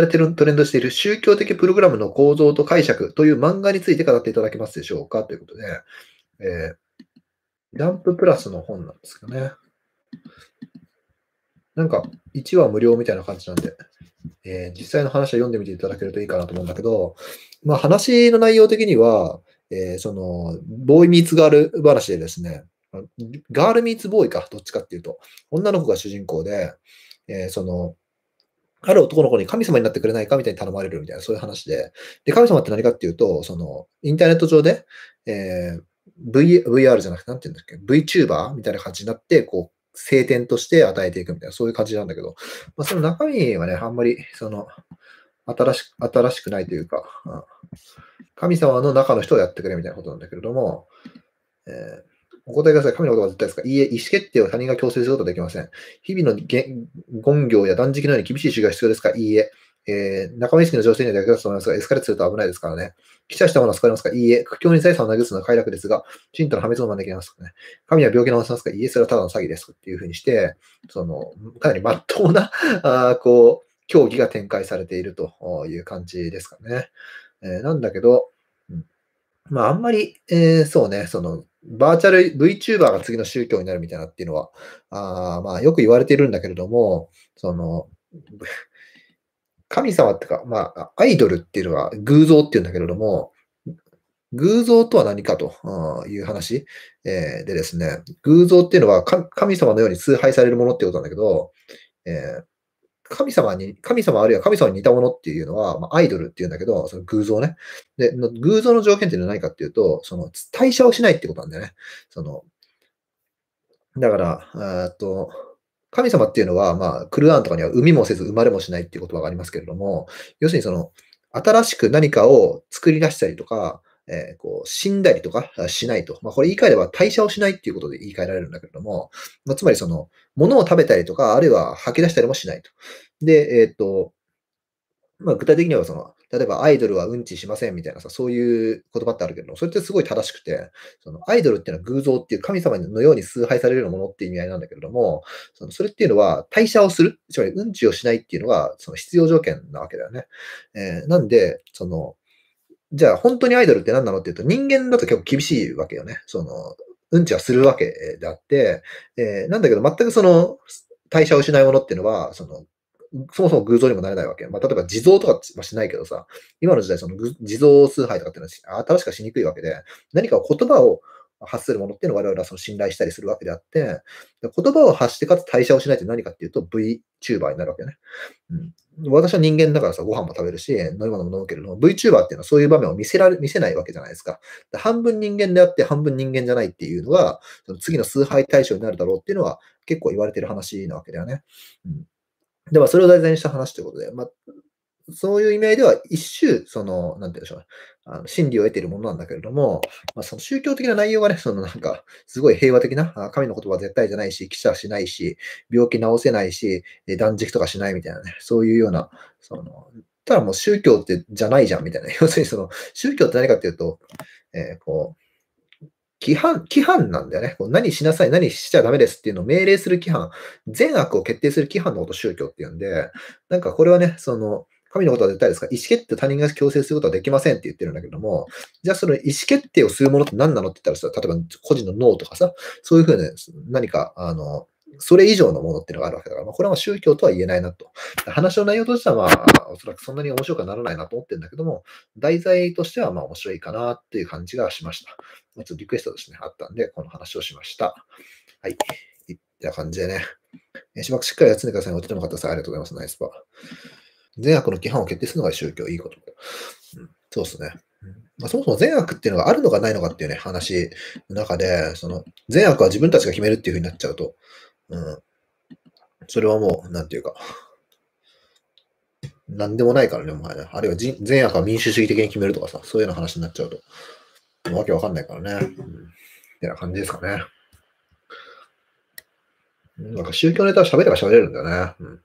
されてるトレンドしている宗教的プログラムの構造と解釈という漫画について語っていただけますでしょうかということで、えー、ンププラスの本なんですけどね。なんか、1話無料みたいな感じなんで、えー、実際の話は読んでみていただけるといいかなと思うんだけど、まあ、話の内容的には、えー、その、ボーイミーツガール話でですね、ガールミーツボーイか、どっちかっていうと、女の子が主人公で、えー、その、ある男の子に神様になってくれないかみたいに頼まれるみたいな、そういう話で。で、神様って何かっていうと、その、インターネット上で、えー、v、VR じゃなくて、なんて言うんだっけ、VTuber みたいな感じになって、こう、晴天として与えていくみたいな、そういう感じなんだけど、まあ、その中身はね、あんまり、その、新し新しくないというか、うん、神様の中の人をやってくれみたいなことなんだけれども、えーお答えください。神のことは絶対ですかいいえ、意思決定を他人が強制することはできません。日々の言業や断食のように厳しい修行が必要ですかいいえ。えー、仲間意識の情勢には役立つと思いますが、エスカレートすると危ないですからね。記者したものは救われますかいいえ。苦境に財産を投げ打のは快楽ですが、信徒の破滅を招きますかね。神は病気の治せますかいいえ、それはただの詐欺です。っていうふうにして、その、かなり真っ当な、あこう、競技が展開されているという感じですかね。えー、なんだけど、まあ、あんまり、えー、そうね、その、バーチャル VTuber が次の宗教になるみたいなっていうのは、あまあ、よく言われているんだけれども、その、神様ってか、まあ、アイドルっていうのは偶像っていうんだけれども、偶像とは何かという話、えでですね、偶像っていうのは神様のように崇拝されるものってことなんだけど、えー神様に、神様あるいは神様に似たものっていうのは、まあ、アイドルっていうんだけど、その偶像ね。で、偶像の条件っていうのは何かっていうと、その、代謝をしないってことなんだよね。その、だから、えっと、神様っていうのは、まあ、クルアンとかには生みもせず生まれもしないっていう言葉がありますけれども、要するにその、新しく何かを作り出したりとか、えー、こう死んだりとかしないと。まあ、これ言い換えれば代謝をしないっていうことで言い換えられるんだけれども、まあ、つまりその、物を食べたりとか、あるいは吐き出したりもしないと。で、えっ、ー、と、まあ、具体的にはその、例えばアイドルはうんちしませんみたいなさ、そういう言葉ってあるけどそれってすごい正しくて、そのアイドルっていうのは偶像っていう神様のように崇拝されるようなものっていう意味合いなんだけれども、そのそれっていうのは代謝をする、つまりうんちをしないっていうのがその必要条件なわけだよね。えー、なんで、その、じゃあ本当にアイドルって何なのっていうと人間だと結構厳しいわけよね。その、うんちはするわけであって、えー、なんだけど全くその、代謝をしないものっていうのは、そのそもそも偶像にもなれないわけ。まあ、例えば地蔵とかはしないけどさ、今の時代、その地蔵崇拝とかっていうのは新しくしにくいわけで、何か言葉を発するものっていうのを我々はその信頼したりするわけであって、言葉を発してかつ代謝をしないって何かっていうと VTuber になるわけね。うん、私は人間だからさ、ご飯も食べるし、飲み物も飲むけれども、VTuber っていうのはそういう場面を見せられ、見せないわけじゃないですか。半分人間であって半分人間じゃないっていうのが、その次の崇拝対象になるだろうっていうのは結構言われてる話なわけだよね。うんでも、それを題材にした話ということで、まあ、そういう意味合いでは、一周、その、なんて言うんでしょうあの真理を得ているものなんだけれども、まあ、その宗教的な内容がね、そのなんか、すごい平和的な、あ神の言葉は絶対じゃないし、記者しないし、病気治せないし、断食とかしないみたいなね、そういうような、その、ただもう宗教ってじゃないじゃんみたいな。要するにその、宗教って何かっていうと、えー、こう、規範、規範なんだよね。何しなさい、何しちゃダメですっていうのを命令する規範、善悪を決定する規範のことを宗教って言うんで、なんかこれはね、その、神のことは絶対ですから、意思決定他人が強制することはできませんって言ってるんだけども、じゃあその意思決定をするものって何なのって言ったらさ、例えば個人の脳とかさ、そういうふうに何か、あの、それ以上のものっていうのがあるわけだから、まあ、これは宗教とは言えないなと。話の内容としては、まあ、おそらくそんなに面白くならないなと思ってるんだけども、題材としては、まあ、面白いかなっていう感じがしました。まちょっとリクエストですね、あったんで、この話をしました。はい。いった感じでね。えしばくしっかり休んでください。お手の方さん、ありがとうございます。ナイスパー。善悪の規範を決定するのが宗教、いいこと。うん、そうですね。まあ、そもそも善悪っていうのがあるのかないのかっていうね、話の中で、その善悪は自分たちが決めるっていうふうになっちゃうと、うん。それはもう、なんていうか、なんでもないからね、お前ね。あるいは善悪は民主主義的に決めるとかさ、そういうような話になっちゃうと、わけわかんないからね。うん。ってな感じですかね。なんか宗教ネタは喋れば喋れるんだよね。うん。